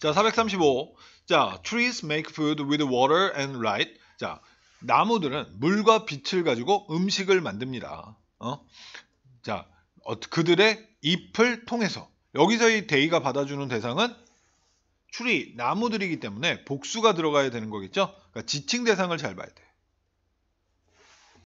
자, 435. 자, trees make food with water and light. 자, 나무들은 물과 빛을 가지고 음식을 만듭니다. 어? 자, 어, 그들의 잎을 통해서 여기서의 데이가 받아주는 대상은 추리 나무들이기 때문에 복수가 들어가야 되는 거겠죠. 그러니까 지칭 대상을 잘 봐야 돼.